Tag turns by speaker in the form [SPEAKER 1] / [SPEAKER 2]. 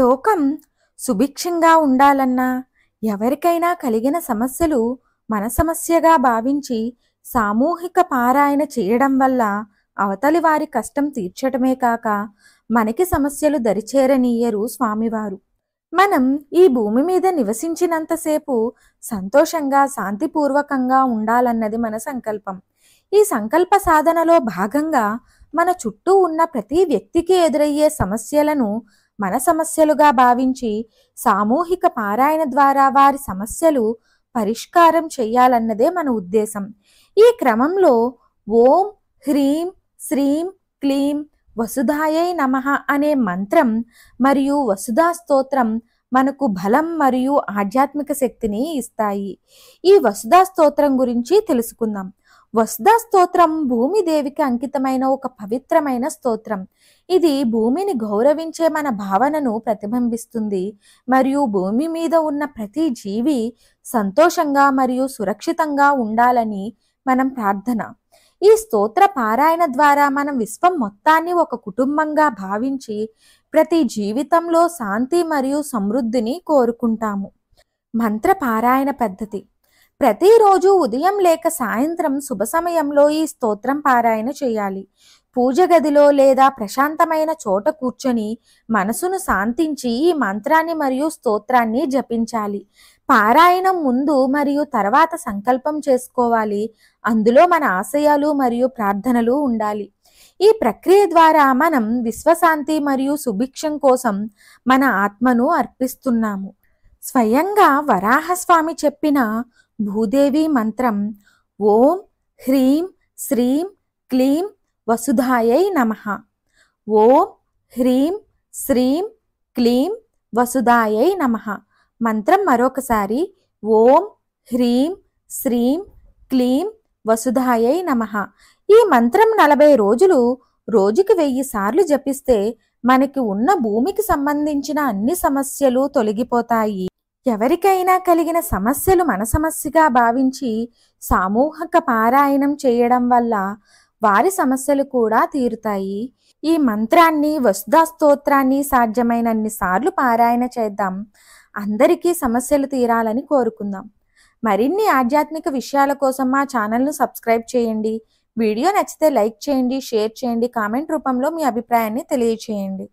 [SPEAKER 1] లోకం సుభిక్షంగా ఉండాలన్నా ఎవరికైనా కలిగిన సమస్యలు మన సమస్యగా భావించి సామూహిక పారాయణ చేయడం వల్ల అవతలి వారి కష్టం తీర్చడమే కాక మనకి సమస్యలు దరిచేరనీయరు స్వామివారు మనం ఈ భూమి మీద నివసించినంతసేపు సంతోషంగా శాంతిపూర్వకంగా ఉండాలన్నది మన సంకల్పం ఈ సంకల్ప సాధనలో భాగంగా మన చుట్టూ ఉన్న ప్రతి వ్యక్తికి ఎదురయ్యే సమస్యలను మన సమస్యలుగా భావించి సామూహిక పారాయణ ద్వారా వారి సమస్యలు పరిష్కారం చేయాలన్నదే మన ఉద్దేశం ఈ క్రమంలో ఓం హ్రీం శ్రీం క్లీం వసుధాయై నమ అనే మంత్రం మరియు వసుధా స్తోత్రం మనకు బలం మరియు ఆధ్యాత్మిక శక్తిని ఇస్తాయి ఈ వసుధా స్తోత్రం గురించి తెలుసుకుందాం వసుద స్తోత్రం భూమిదేవికి అంకితమైన ఒక పవిత్రమైన స్తోత్రం ఇది భూమిని గౌరవించే మన భావనను ప్రతిబింబిస్తుంది మరియు భూమి మీద ఉన్న ప్రతి జీవి సంతోషంగా మరియు సురక్షితంగా ఉండాలని మనం ప్రార్థన ఈ స్తోత్ర పారాయణ ద్వారా మనం విశ్వం మొత్తాన్ని ఒక కుటుంబంగా భావించి ప్రతి జీవితంలో శాంతి మరియు సమృద్ధిని కోరుకుంటాము మంత్ర పారాయణ పద్ధతి ప్రతిరోజు ఉదయం లేక సాయంత్రం శుభ సమయంలో ఈ స్తోత్రం పారాయణ చేయాలి పూజ గదిలో లేదా ప్రశాంతమైన చోట కూర్చొని మనసును శాంతించి ఈ మంత్రాన్ని మరియు స్తోత్రాన్ని జపించాలి పారాయణం ముందు మరియు తర్వాత సంకల్పం చేసుకోవాలి అందులో మన ఆశయాలు మరియు ప్రార్థనలు ఉండాలి ఈ ప్రక్రియ ద్వారా మనం విశ్వశాంతి మరియు సుభిక్షం కోసం మన ఆత్మను అర్పిస్తున్నాము స్వయంగా వరాహస్వామి చెప్పిన భూదేవి మంత్రం ఓం హ్రీం శ్రీం క్లీం వసుధాయై నమ ఓం హ్రీం శ్రీం క్లీం వసుధాయై నమ మంత్రం మరొకసారి ఓం హ్రీం శ్రీం క్లీం వసుధాయై నమ ఈ మంత్రం నలభై రోజులు రోజుకి వెయ్యి సార్లు జపిస్తే మనకి ఉన్న భూమికి సంబంధించిన అన్ని సమస్యలు తొలగిపోతాయి ఎవరికైనా కలిగిన సమస్యలు మన సమస్యగా భావించి సామూహిక పారాయణం చేయడం వల్ల వారి సమస్యలు కూడా తీరుతాయి ఈ మంత్రాన్ని వసుధా స్తోత్రాన్ని సాధ్యమైనన్నిసార్లు పారాయణ చేద్దాం అందరికీ సమస్యలు తీరాలని కోరుకుందాం మరిన్ని ఆధ్యాత్మిక విషయాల కోసం మా ఛానల్ను సబ్స్క్రైబ్ చేయండి వీడియో నచ్చితే లైక్ చేయండి షేర్ చేయండి కామెంట్ రూపంలో మీ అభిప్రాయాన్ని తెలియచేయండి